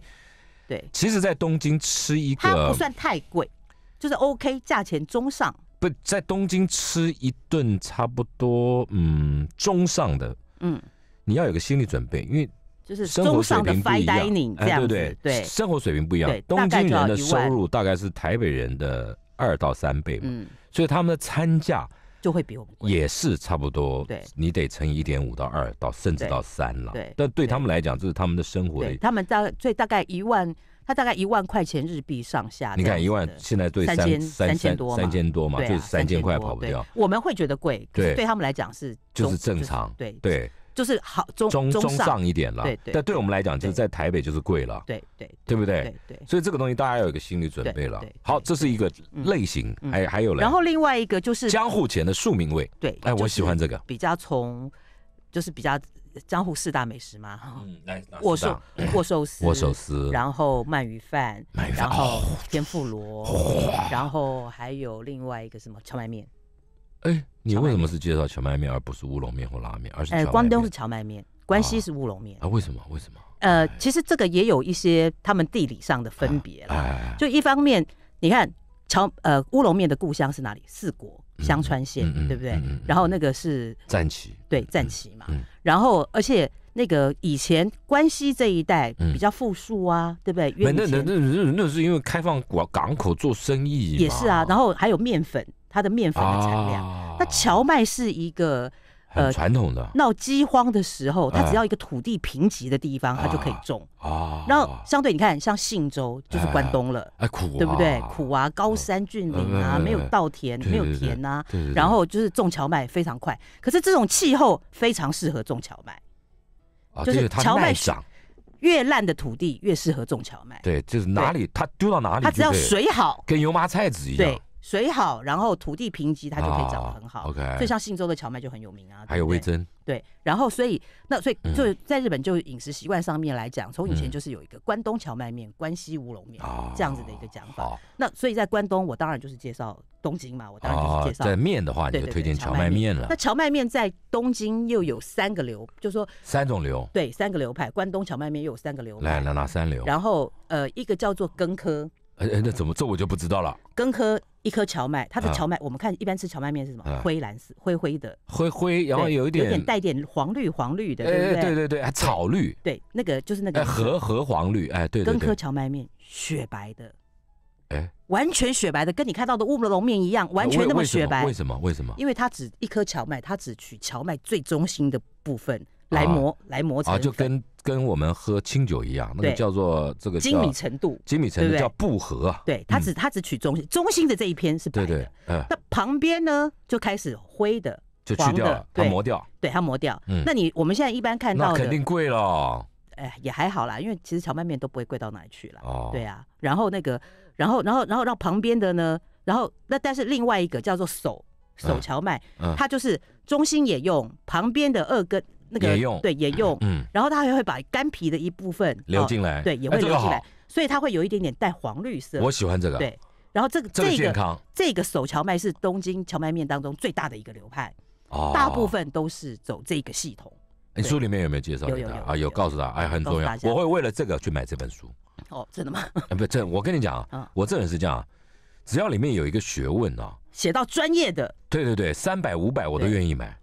对。其实，在东京吃一个，它不算太贵，就是 OK，价钱中上。不在东京吃一顿，差不多嗯，中上的嗯，你要有个心理准备，因为就是生活水平不一样，哎，对对对，生活水平不一样。东京人的收入大概是台北人的。二到三倍嘛，所以他们的餐价就会比我们也是差不多。对，你得乘一点五到二到甚至到三了。对，但对他们来讲，这是他们的生活。的，他们大，所以大概一万，他大概一万块钱日币上下。你看一万，现在对三千三千多，三千多嘛，就是三千块跑不掉。我们会觉得贵，对，对他们来讲是就是正常。对对。就是好中中中上一点了，但对我们来讲就是在台北就是贵了，对对，对不对？对，所以这个东西大家要有一个心理准备了。好，这是一个类型，还还有然后另外一个就是江户前的庶民味，对，哎，我喜欢这个，比较从就是比较江户四大美食嘛，嗯，来，握寿握寿司、握寿司，然后鳗鱼饭，然后天妇罗，然后还有另外一个什么荞麦面。哎，你为什么是介绍荞麦面而不是乌龙面或拉面？而是关东是荞麦面，关西是乌龙面啊？为什么？为什么？呃，其实这个也有一些他们地理上的分别了。就一方面，你看荞呃乌龙面的故乡是哪里？四国香川县，对不对？然后那个是战旗，对战旗嘛。然后而且那个以前关西这一带比较富庶啊，对不对？那那那那是因为开放港港口做生意也是啊，然后还有面粉。它的面粉的产量，那荞麦是一个呃传统的，闹饥荒的时候，它只要一个土地贫瘠的地方，它就可以种啊。然后相对你看，像信州就是关东了，哎苦对不对？苦啊，高山峻岭啊，没有稻田，没有田啊。然后就是种荞麦非常快，可是这种气候非常适合种荞麦，就是荞麦长越烂的土地越适合种荞麦。对，就是哪里它丢到哪里，它只要水好，跟油麻菜籽一样。水好，然后土地贫瘠，它就可以长得很好。OK。所以像信州的荞麦就很有名啊。还有味噌。对，然后所以那所以就在日本就饮食习惯上面来讲，从以前就是有一个关东荞麦面、关西乌龙面这样子的一个讲法。那所以在关东，我当然就是介绍东京嘛，我当然就是介绍。在面的话，就推荐荞麦面了。那荞麦面在东京又有三个流，就说三种流。对，三个流派。关东荞麦面又有三个流。来了，拿三流。然后呃，一个叫做根科。哎哎，那怎么这我就不知道了。根科一颗荞麦，它的荞麦，我们看一般吃荞麦面是什么？灰蓝色、灰灰的。灰灰，然后有一点有点带点黄绿、黄绿的，对不对？对对对，还草绿。对，那个就是那个。和和黄绿，哎，对。根科荞麦面，雪白的，哎，完全雪白的，跟你看到的乌龙面一样，完全那么雪白。为什么？为什么？因为它只一颗荞麦，它只取荞麦最中心的部分来磨来磨成跟跟我们喝清酒一样，那个叫做这个精米程度，精米程度叫不合。啊。对，它只它只取中心中心的这一篇是白的，那旁边呢就开始灰的，就去掉了，它磨掉，对它磨掉。那你我们现在一般看到的，那肯定贵了。哎，也还好啦，因为其实荞麦面都不会贵到哪里去了。哦，对啊。然后那个，然后然后然后让旁边的呢，然后那但是另外一个叫做手手荞麦，它就是中心也用旁边的二根。那个对也用，嗯，然后它还会把干皮的一部分流进来，对，也会流进来，所以它会有一点点带黄绿色。我喜欢这个，对。然后这个这个健康，这个手荞麦是东京荞麦面当中最大的一个流派，大部分都是走这个系统。你书里面有没有介绍？有有啊，有告诉他，哎，很重要，我会为了这个去买这本书。哦，真的吗？不，这我跟你讲啊，我这人是这样啊，只要里面有一个学问啊，写到专业的，对对对，三百五百我都愿意买。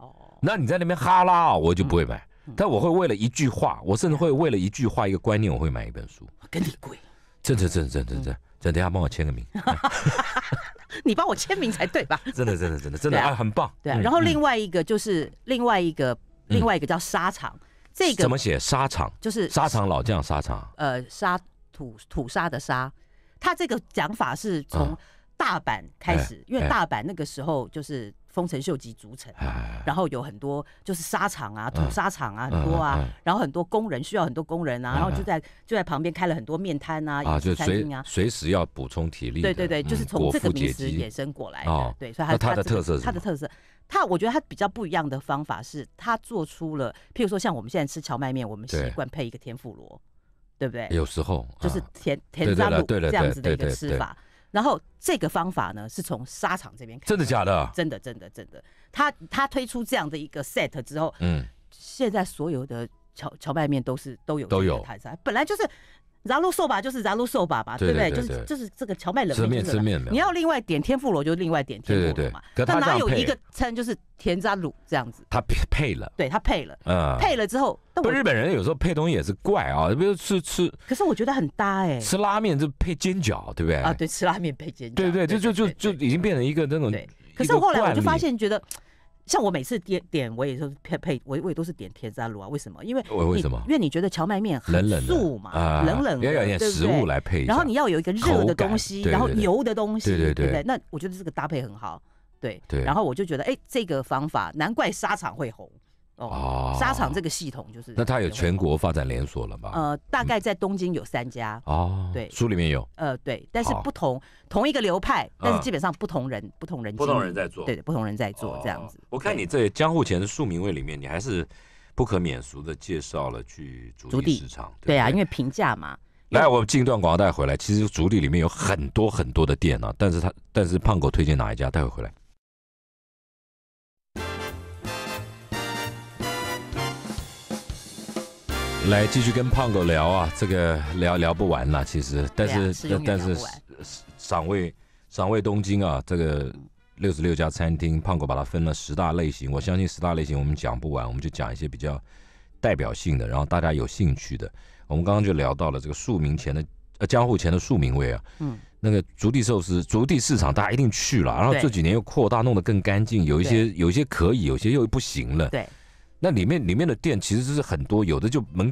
那你在那边哈拉，我就不会买。但我会为了一句话，我甚至会为了一句话、一个观念，我会买一本书。跟你贵。真真真真真真等一下帮我签个名。你帮我签名才对吧？真的真的真的真的啊，很棒。对。然后另外一个就是另外一个另外一个叫沙场，这个怎么写？沙场就是沙场老将沙场。呃，沙土土沙的沙，他这个讲法是从大阪开始，因为大阪那个时候就是。丰臣秀吉主城，然后有很多就是沙场啊、土沙场啊，很多啊，然后很多工人需要很多工人啊，然后就在就在旁边开了很多面摊啊，有餐厅啊，随时要补充体力。对对对，就是从这个名词衍生过来的。对，所以它的特色它的特色，它我觉得它比较不一样的方法是，它做出了，譬如说像我们现在吃荞麦面，我们习惯配一个天妇罗，对不对？有时候就是甜甜炸卤这样子的一个吃法。然后这个方法呢，是从沙场这边开。真的假的？真的真的真的。他他推出这样的一个 set 之后，嗯，现在所有的荞荞麦面都是都有都有台山，本来就是。杂卤瘦吧就是杂卤瘦吧吧，对不对？就是就是这个荞麦冷面，吃面你要另外点天妇罗就另外点天妇罗嘛。他哪有一个称就是甜渣卤这样子？他配配了，对他配了，嗯，配了之后。不，日本人有时候配东西也是怪啊，比如吃吃，可是我觉得很搭哎。吃拉面就配煎饺，对不对？啊，对，吃拉面配煎饺。对对，就就就就已经变成一个那种。可是后来我就发现，觉得。像我每次点点，我也都是配配，我我也都是点甜渣卤啊。为什么？因为为什么？因为你觉得荞麦面很素嘛，冷冷。的，对食物来配，然后你要有一个热的东西，然后油的东西，对不对？那我觉得这个搭配很好，对。然后我就觉得，哎，这个方法难怪沙场会红。哦，沙场这个系统就是。那它有全国发展连锁了吗？呃，大概在东京有三家。哦，对，书里面有。呃，对，但是不同同一个流派，但是基本上不同人不同人不同人在做，对，不同人在做这样子。我看你在江户前的庶民位里面，你还是不可免俗的介绍了去主地市场。对啊，因为平价嘛。来，我进一段广告带回来。其实主利里面有很多很多的店啊，但是他但是胖狗推荐哪一家？待会回来。来继续跟胖狗聊啊，这个聊聊不完了，其实，但是但是，赏味赏味东京啊，这个六十六家餐厅，胖狗把它分了十大类型，我相信十大类型我们讲不完，我们就讲一些比较代表性的，然后大家有兴趣的。我们刚刚就聊到了这个庶民前的呃江户前的庶民味啊，嗯，那个足地寿司足地市场大家一定去了，然后这几年又扩大弄得更干净，有一些有一些可以，有些又不行了，对。那里面里面的店其实是很多，有的就门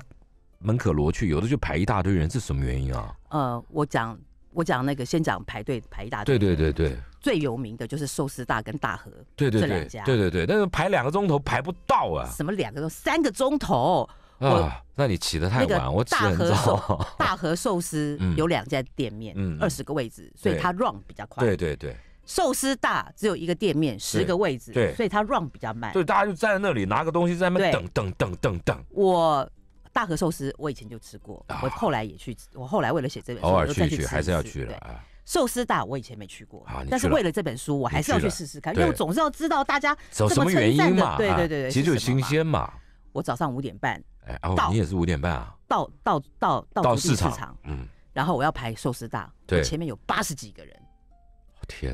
门可罗雀，有的就排一大堆人，是什么原因啊？呃，我讲我讲那个，先讲排队排一大堆，对对对对。最有名的就是寿司大跟大和，对对对，对对对，但是排两个钟头排不到啊。什么两个钟？三个钟头。啊，那你起得太晚，我大很早。大和寿司 有两家店面，二十个位置，所以它 run 比较快。对对对。寿司大只有一个店面，十个位置，对，所以它 run 比较慢，对，大家就站在那里拿个东西在那边等等等等等。我大和寿司我以前就吃过，我后来也去，我后来为了写这本书，偶尔去去还是要去了。寿司大我以前没去过，但是为了这本书我还是要去试试看，因为我总是要知道大家什么原因嘛，对对对对，其实就是新鲜嘛。我早上五点半，哎哦，你也是五点半啊？到到到到市场，嗯，然后我要排寿司大，对，前面有八十几个人。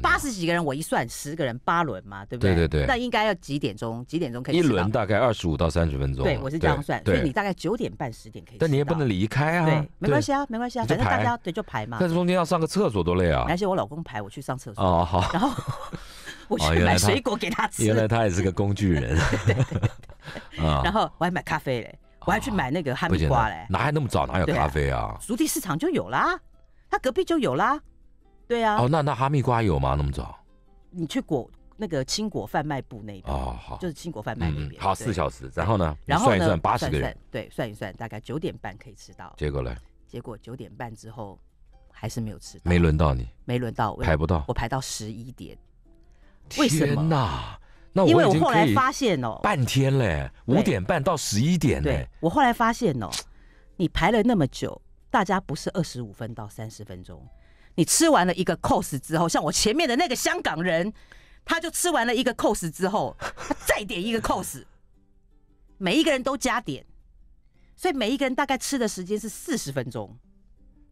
八十几个人，我一算，十个人八轮嘛，对不对？对对对。那应该要几点钟？几点钟可以？一轮大概二十五到三十分钟。对，我是这样算，所以你大概九点半、十点可以。但你也不能离开啊。对，没关系啊，没关系啊，反正大家对就排嘛。但是中间要上个厕所，多累啊。而且我老公排，我去上厕所。哦，好。然后 我去买水果给他吃。原来他也是个工具人。对 然后我还买咖啡嘞，我还去买那个哈密瓜嘞。哪还那么早，哪有咖啡啊？熟地市场就有啦，他隔壁就有啦。对啊，哦，那那哈密瓜有吗？那么早？你去果那个青果贩卖部那边哦，好，就是青果贩卖那边，好，四小时，然后呢？然后呢？八十个人，对，算一算，大概九点半可以吃到。结果呢？结果九点半之后还是没有吃到，没轮到你，没轮到，我，排不到，我排到十一点。天么？那因为我后来发现哦，半天嘞，五点半到十一点嘞，我后来发现哦，你排了那么久，大家不是二十五分到三十分钟。你吃完了一个 c o s 之后，像我前面的那个香港人，他就吃完了一个 c o s 之后，他再点一个 c o s 每一个人都加点，所以每一个人大概吃的时间是四十分钟。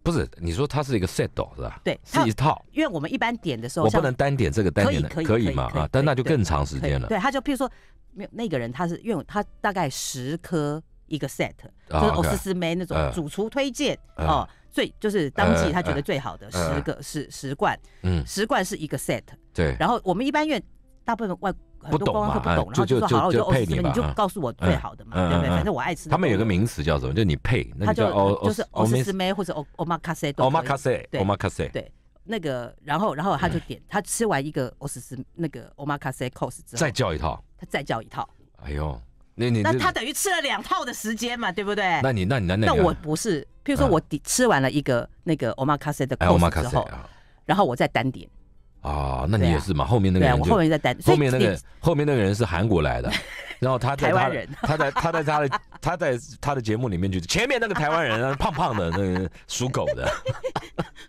不是，你说它是一个 set 是吧？对，是一套。因为我们一般点的时候，我不能单点这个，单点可以可以嘛？啊，但那就更长时间了。对，他就譬如说，没有那个人他是用他大概十颗一个 set，就是欧诗诗梅那种主厨推荐哦。最就是当季他觉得最好的十个是十罐，嗯，十罐是一个 set，对。然后我们一般院大部分外很多观光客不懂，然后就说好我就配你吧，你就告诉我最好的嘛，对不对？反正我爱吃。他们有个名词叫什么？就你配，他就就是 o s m e 或者 o 欧 a 卡塞，s e o m a k a s e o m a k a s e 对那个，然后然后他就点，他吃完一个 o s m 那个 omakase c o s 之后，再叫一套，他再叫一套，哎呦。那你那他等于吃了两套的时间嘛，对不对？那你那你那那我不是，譬如说我吃完了一个那个 omakase 的后，然后我再单点。啊，那你也是嘛？后面那个人，我后面再单。后面那个后面那个人是韩国来的，然后他在人，他在他在他的他在他的节目里面就前面那个台湾人 胖胖的那个属狗的，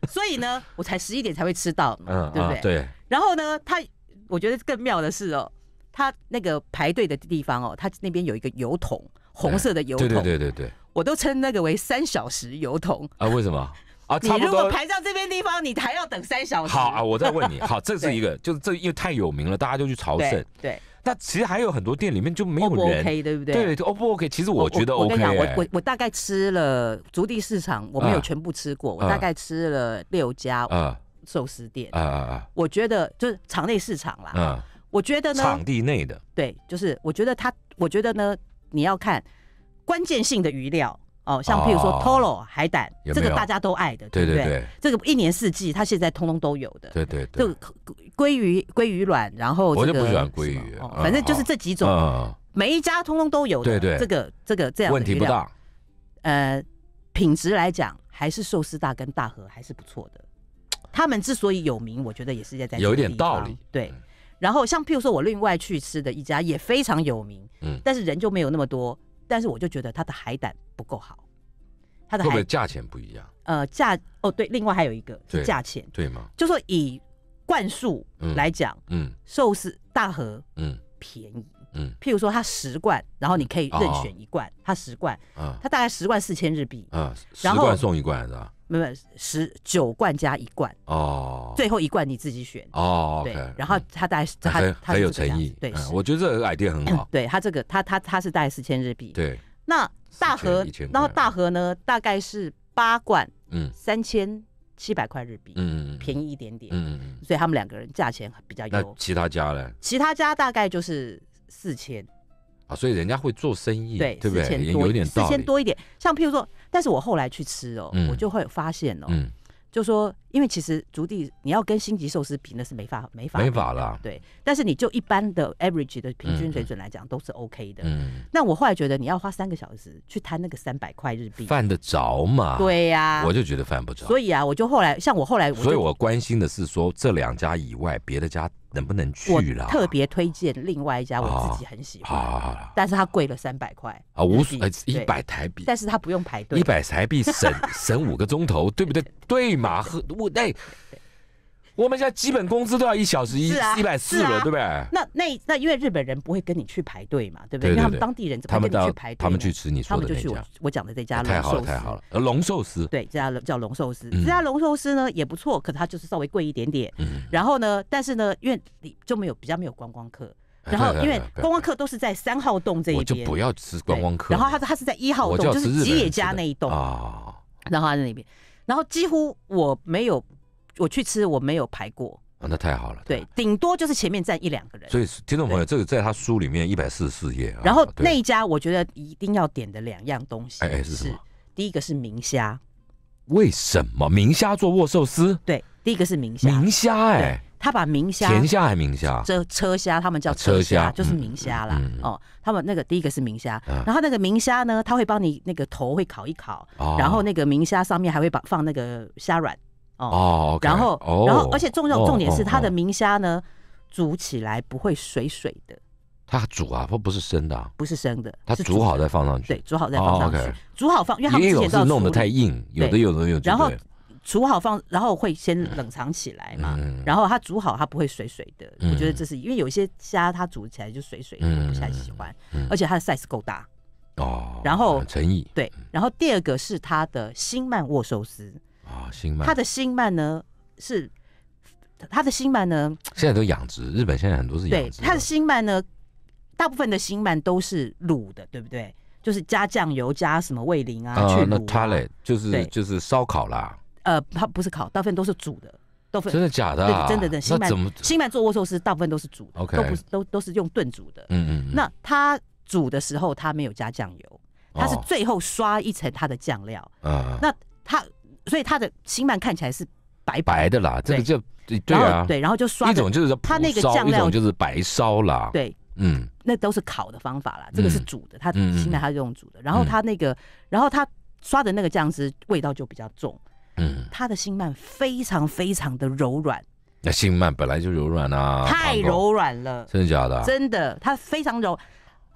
所以呢，我才十一点才会吃到，嗯，对不对？对。然后呢，他我觉得更妙的是哦。他那个排队的地方哦，他那边有一个油桶，红色的油桶。对对对对对，我都称那个为三小时油桶啊？为什么啊？你如果排到这边地方，你还要等三小时。好啊，我再问你，好，这是一个，就是这因为太有名了，大家就去朝圣。对，那其实还有很多店里面就没有人，对不对？对，O 不 OK？其实我觉得 OK。我我我大概吃了足地市场，我没有全部吃过，我大概吃了六家啊寿司店啊啊啊！我觉得就是场内市场啦。嗯。我觉得呢，场地内的对，就是我觉得他，我觉得呢，你要看关键性的鱼料哦，像譬如说 Toro 海胆，这个大家都爱的，对不对？这个一年四季它现在通通都有的，对对对。就鲑鱼、鲑鱼卵，然后这个不喜欢鲑鱼，反正就是这几种，每一家通通都有的，对对。这个这个这样问题不大。呃，品质来讲，还是寿司大跟大和还是不错的。他们之所以有名，我觉得也是在在有一点道理，对。然后像譬如说，我另外去吃的一家也非常有名，嗯，但是人就没有那么多。但是我就觉得它的海胆不够好，它的海的价钱不一样。呃，价哦对，另外还有一个是价钱，对吗？就说以罐数来讲，嗯，寿司大盒，嗯，便宜，嗯，譬如说它十罐，然后你可以任选一罐，它十罐，嗯，它大概十罐四千日币，啊，十罐送一罐是吧？没有十九罐加一罐哦，最后一罐你自己选哦。对，然后他带他他很有诚意，对，我觉得这个 idea 很好。对他这个他他他是带四千日币。对，那大盒然后大盒呢大概是八罐，嗯，三千七百块日币，嗯，便宜一点点，嗯所以他们两个人价钱比较有。那其他家呢？其他家大概就是四千啊，所以人家会做生意，对不对？有点道理，四千多一点，像譬如说。但是我后来去吃哦，我就会发现哦，就说，因为其实足地你要跟星级寿司比，那是没法、没法、没法了。对，但是你就一般的 average 的平均水准来讲，都是 OK 的。嗯，那我后来觉得你要花三个小时去摊那个三百块日币，犯得着吗？对呀，我就觉得犯不着。所以啊，我就后来，像我后来，所以我关心的是说这两家以外别的家。能不能去了？特别推荐另外一家，我自己很喜欢，但是它贵了三百块啊，无数一百台币，但是它不用排队，一百台币省 省五个钟头，对不对？对嘛，喝我那。我们现在基本工资都要一小时一一百四了，对不对？那那那因为日本人不会跟你去排队嘛，对不对？因为他们当地人怎么跟你去排队？他们去吃，你他们就去我我讲的这家太好了，太好了！龙寿司。对，这家叫龙寿司。这家龙寿司呢也不错，可是它就是稍微贵一点点。然后呢，但是呢，因为你就没有比较没有观光客。然后因为观光客都是在三号洞这一边。我就不要吃观光客。然后他说他是在一号洞，就是吉野家那一栋。啊。然后他在那边，然后几乎我没有。我去吃我没有排过，那太好了。对，顶多就是前面站一两个人。所以听众朋友，这个在他书里面一百四十四页。然后那一家我觉得一定要点的两样东西，哎哎是什么？第一个是明虾，为什么明虾做握寿司？对，第一个是明虾，明虾哎，他把明虾甜虾还是明虾？这车虾他们叫车虾，就是明虾啦。哦。他们那个第一个是明虾，然后那个明虾呢，他会帮你那个头会烤一烤，然后那个明虾上面还会把放那个虾软。哦，然后，然后，而且重要重点是，它的明虾呢，煮起来不会水水的。它煮啊，不不是生的，不是生的，它煮好再放上去。对，煮好再放上去，煮好放，因为有些是弄得太硬，有的有的有。的。然后煮好放，然后会先冷藏起来嘛。然后它煮好，它不会水水的。我觉得这是因为有一些虾，它煮起来就水水，的，不太喜欢。而且它的 size 够大。哦。然后诚意对，然后第二个是它的新曼沃寿司。他的新鳗呢？是他的新鳗呢？现在都养殖，日本现在很多是养殖。他的新鳗呢？大部分的新鳗都是卤的，对不对？就是加酱油加什么味淋啊去卤。那他嘞，就是就是烧烤啦。呃，他不是烤，大部分都是煮的。都真的假的？真的，真的。新鳗做握寿司，大部分都是煮的。OK，都不是都都是用炖煮的。嗯嗯。那他煮的时候，他没有加酱油，他是最后刷一层他的酱料。啊。那他。所以它的新鳗看起来是白白的啦，这个就对啊，对，然后就刷一种就是它那个酱料，一种就是白烧啦。对，嗯，那都是烤的方法啦，这个是煮的，它新在它是用煮的，然后它那个，然后它刷的那个酱汁味道就比较重。嗯，它的新鳗非常非常的柔软，那新鳗本来就柔软啊，太柔软了，真的假的？真的，它非常柔。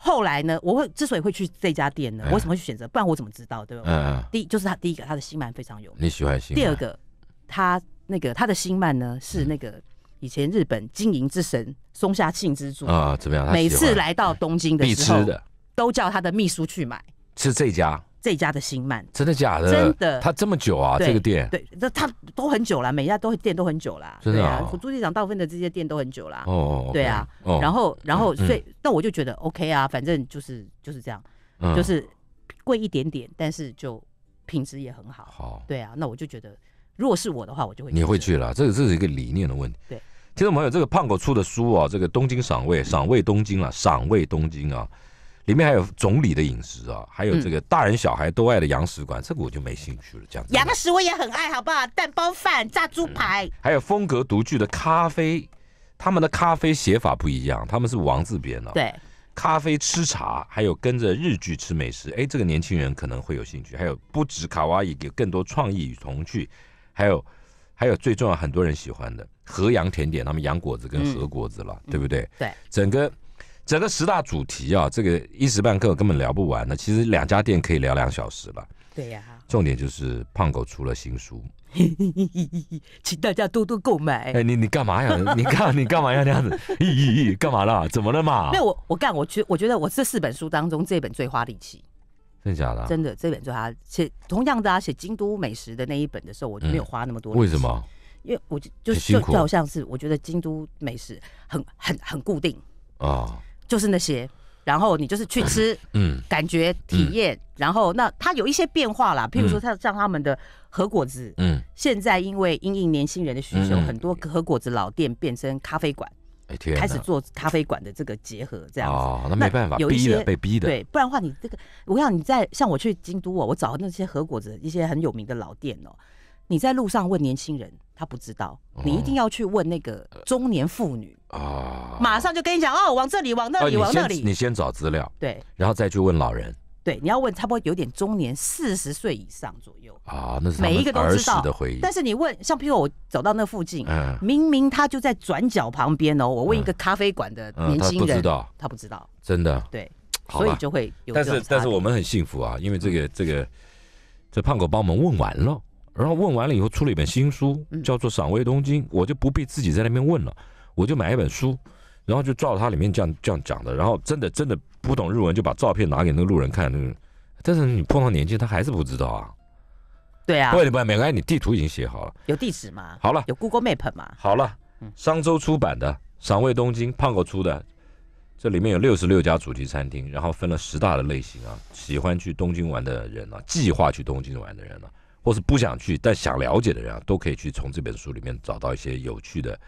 后来呢？我会之所以会去这家店呢？我为什么会选择？不然我怎么知道？对不对？嗯。第一就是他第一个，他的新漫非常有。你喜欢新。第二个，他那个他的新漫呢是那个以前日本经营之神松下幸之助啊，怎么样？每次来到东京的时候，吃的都叫他的秘书去买是这家。这家的新漫真的假的？真的，他这么久啊，这个店。对，那他都很久了，每家都店都很久了，真的啊，朱局长大部分的这些店都很久了，哦哦。对啊，然后然后所以，那我就觉得 OK 啊，反正就是就是这样，就是贵一点点，但是就品质也很好。好。对啊，那我就觉得，如果是我的话，我就会你会去了。这个这是一个理念的问题。对，听众朋友，这个胖狗出的书啊，这个《东京赏味》，赏味东京啊，赏味东京啊。里面还有总理的饮食啊，还有这个大人小孩都爱的洋食馆，这个我就没兴趣了。这样洋食我也很爱好不好？蛋包饭、炸猪排，还有风格独具的咖啡，他们的咖啡写法不一样，他们是王字边的。对，咖啡、吃茶，还有跟着日剧吃美食。哎，这个年轻人可能会有兴趣。还有不止卡哇伊，有更多创意与童趣。还有，还有最重要，很多人喜欢的河洋甜点，他们洋果子跟河果子了，对不对？对，整个。整个十大主题啊，这个一时半刻根本聊不完。的。其实两家店可以聊两小时吧。对呀。重点就是胖狗出了新书，请大家多多购买。哎，你你干嘛呀？你干你干嘛要那样子？咦咦咦？干嘛啦？怎么了嘛？没有我我干我觉我觉得我这四本书当中这本最花力气。真的假的？真的，这本最花。写同样的啊，写京都美食的那一本的时候，我就没有花那么多。为什么？因为我就就就好像是我觉得京都美食很很很固定啊。就是那些，然后你就是去吃，嗯，感觉体验，然后那它有一些变化啦，譬如说它像他们的和果子，嗯，现在因为因应年轻人的需求，很多和果子老店变成咖啡馆，开始做咖啡馆的这个结合，这样子，哦，那没办法，有一些被逼的，对，不然的话你这个，我想你在像我去京都哦，我找那些和果子一些很有名的老店哦。你在路上问年轻人，他不知道。你一定要去问那个中年妇女啊，马上就跟你讲哦，往这里，往那里，往那里。你先，找资料，对，然后再去问老人。对，你要问差不多有点中年，四十岁以上左右啊。那是每一个知道的回忆。但是你问，像譬如我走到那附近，明明他就在转角旁边哦。我问一个咖啡馆的年轻人，不知道，他不知道，真的。对，所以就会有。但是，但是我们很幸福啊，因为这个，这个，这胖狗帮我们问完了。然后问完了以后出了一本新书，叫做《赏味东京》，我就不必自己在那边问了，我就买一本书，然后就照它里面这样这样讲的，然后真的真的不懂日文就把照片拿给那个路人看，但是你碰到年纪他还是不知道啊，对啊，对对对，没关系，你地图已经写好了，有地址吗？好了，有 Google Map 吗？好了，商周出版的《赏味东京》，胖哥出的，这里面有六十六家主题餐厅，然后分了十大的类型啊，喜欢去东京玩的人啊，计划去东京玩的人啊。或是不想去但想了解的人啊，都可以去从这本书里面找到一些有趣的、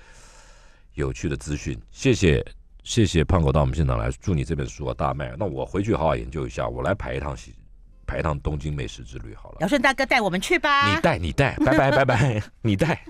有趣的资讯。谢谢，谢谢胖狗到我们现场来，祝你这本书啊大卖。那我回去好好研究一下，我来排一趟西，排一趟东京美食之旅好了。尧舜大哥带我们去吧，你带，你带，拜拜拜拜，你带。